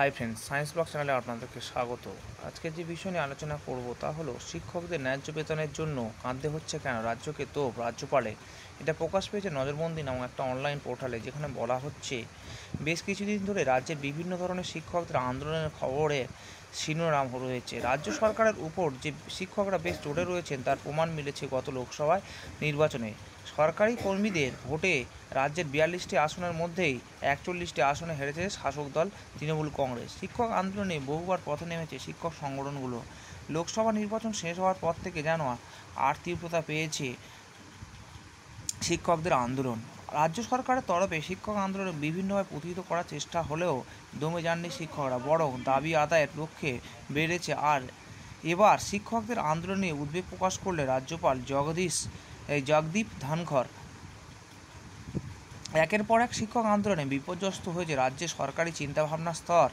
hi friends science blog চ্যানেলে আপনাদেরকে স্বাগত আজকে যে বিষয় নিয়ে আলোচনা করব তা হলো শিক্ষকদের ন্যায্য বেতনের জন্য কাঁদতে হচ্ছে কেন রাজ্যকে তো রাজ্যপালে এটা প্রকাশ পেয়েছে নজরবন্দি নামক একটা অনলাইন পোর্টালে যেখানে বলা হচ্ছে বেশ কিছুদিন ধরে রাজ্যের বিভিন্ন ধরনের শিক্ষকদের আন্দোলনের খবরে শিরোনাম রয়েছে রাজ্য সরকারের উপর যে শিক্ষকরা বেশ জোরে রয়েছেন তার প্রমাণ মিলেছে গত লোকসভায় নির্বাচনে সরকারি কর্মীদের ভোটে রাজ্যের বিয়াল্লিশটি আসনের মধ্যেই একচল্লিশটি আসনে হেরেছে শাসক দল তৃণমূল কংগ্রেস শিক্ষক আন্দোলনে বহুবার পথে নেমেছে শিক্ষক সংগঠনগুলো লোকসভা নির্বাচন শেষ হওয়ার পর থেকে যেন আর তীব্রতা পেয়েছে শিক্ষকদের আন্দোলন রাজ্য সরকারের তরফে শিক্ষক আন্দোলন বিভিন্নভাবে প্রতিহিত করার চেষ্টা হলেও দমে যাননি শিক্ষকরা বরং দাবি আদায়ের লক্ষ্যে বেড়েছে আর এবার শিক্ষকদের আন্দোলনে উদ্বেগ প্রকাশ করলে রাজ্যপাল জগদীশ জগদীপ ধানখর একের পর এক শিক্ষক আন্দোলনে বিপর্যস্ত হয়েছে রাজ্যে সরকারি চিন্তাভাবনার স্তর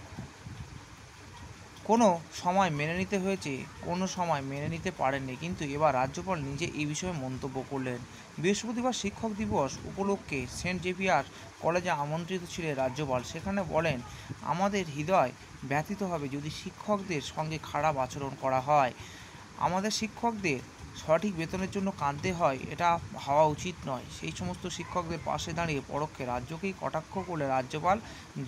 কোনো সময় মেনে নিতে হয়েছে কোনো সময় মেনে নিতে পারেননি কিন্তু এবার রাজ্যপাল নিজে এই বিষয়ে মন্তব্য করলেন বৃহস্পতিবার শিক্ষক দিবস উপলক্ষে সেন্ট জেভিয়ার কলেজে আমন্ত্রিত ছিলেন রাজ্যপাল সেখানে বলেন আমাদের হৃদয় ব্যথিত হবে যদি শিক্ষকদের সঙ্গে খারাপ আচরণ করা হয় আমাদের শিক্ষকদের সঠিক বেতনের জন্য কাঁদতে হয় এটা হওয়া উচিত নয় সেই সমস্ত শিক্ষকদের পাশে দাঁড়িয়ে পরোক্ষে রাজ্যকেই কটাক্ষ করলে রাজ্যপাল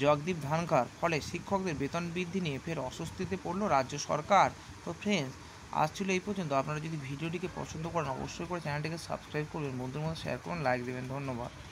জগদীপ ধানকার ফলে শিক্ষকদের বেতন বৃদ্ধি নিয়ে ফের অস্বস্তিতে পড়ল রাজ্য সরকার তো ফ্রেন্ডস আজ ছিল এই পর্যন্ত আপনারা যদি ভিডিওটিকে পছন্দ করেন অবশ্যই করে চ্যানেলটিকে সাবস্ক্রাইব করবেন বন্ধুর মধ্যে শেয়ার করুন লাইক দেবেন ধন্যবাদ